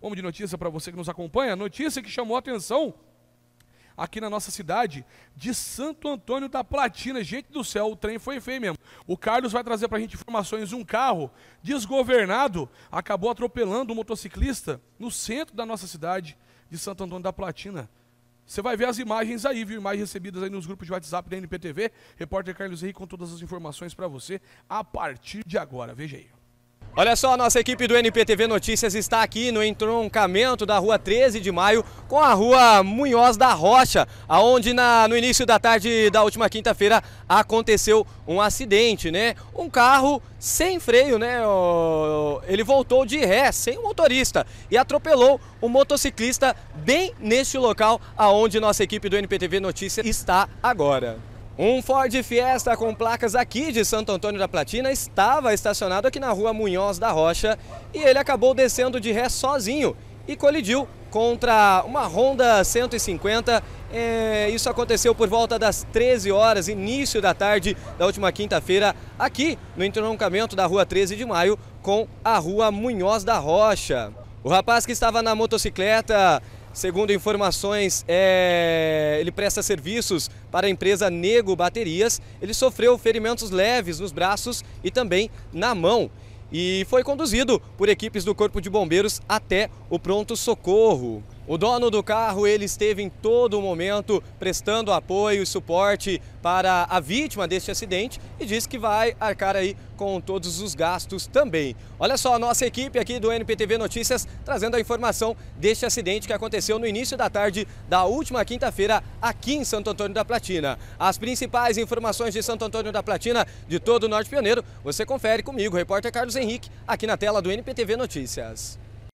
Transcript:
Vamos de notícia para você que nos acompanha. Notícia que chamou a atenção aqui na nossa cidade de Santo Antônio da Platina. Gente do céu, o trem foi feio mesmo. O Carlos vai trazer para a gente informações. Um carro desgovernado acabou atropelando um motociclista no centro da nossa cidade de Santo Antônio da Platina. Você vai ver as imagens aí, viu? Imagens recebidas aí nos grupos de WhatsApp da NPTV. Repórter Carlos Henrique com todas as informações para você a partir de agora. Veja aí. Olha só, a nossa equipe do NPTV Notícias está aqui no entroncamento da rua 13 de maio com a rua Munhoz da Rocha, aonde na, no início da tarde da última quinta-feira aconteceu um acidente, né? Um carro sem freio, né? Ele voltou de ré, sem o motorista, e atropelou um motociclista bem neste local aonde nossa equipe do NPTV Notícias está agora. Um Ford Fiesta com placas aqui de Santo Antônio da Platina estava estacionado aqui na rua Munhoz da Rocha e ele acabou descendo de ré sozinho e colidiu contra uma Honda 150. É, isso aconteceu por volta das 13 horas, início da tarde da última quinta-feira, aqui no entroncamento da rua 13 de maio com a rua Munhoz da Rocha. O rapaz que estava na motocicleta Segundo informações, é... ele presta serviços para a empresa Nego Baterias. Ele sofreu ferimentos leves nos braços e também na mão e foi conduzido por equipes do Corpo de Bombeiros até o pronto-socorro. O dono do carro, ele esteve em todo momento prestando apoio e suporte para a vítima deste acidente e disse que vai arcar aí com todos os gastos também. Olha só, a nossa equipe aqui do NPTV Notícias trazendo a informação deste acidente que aconteceu no início da tarde da última quinta-feira aqui em Santo Antônio da Platina. As principais informações de Santo Antônio da Platina, de todo o Norte Pioneiro, você confere comigo, repórter Carlos Henrique, aqui na tela do NPTV Notícias.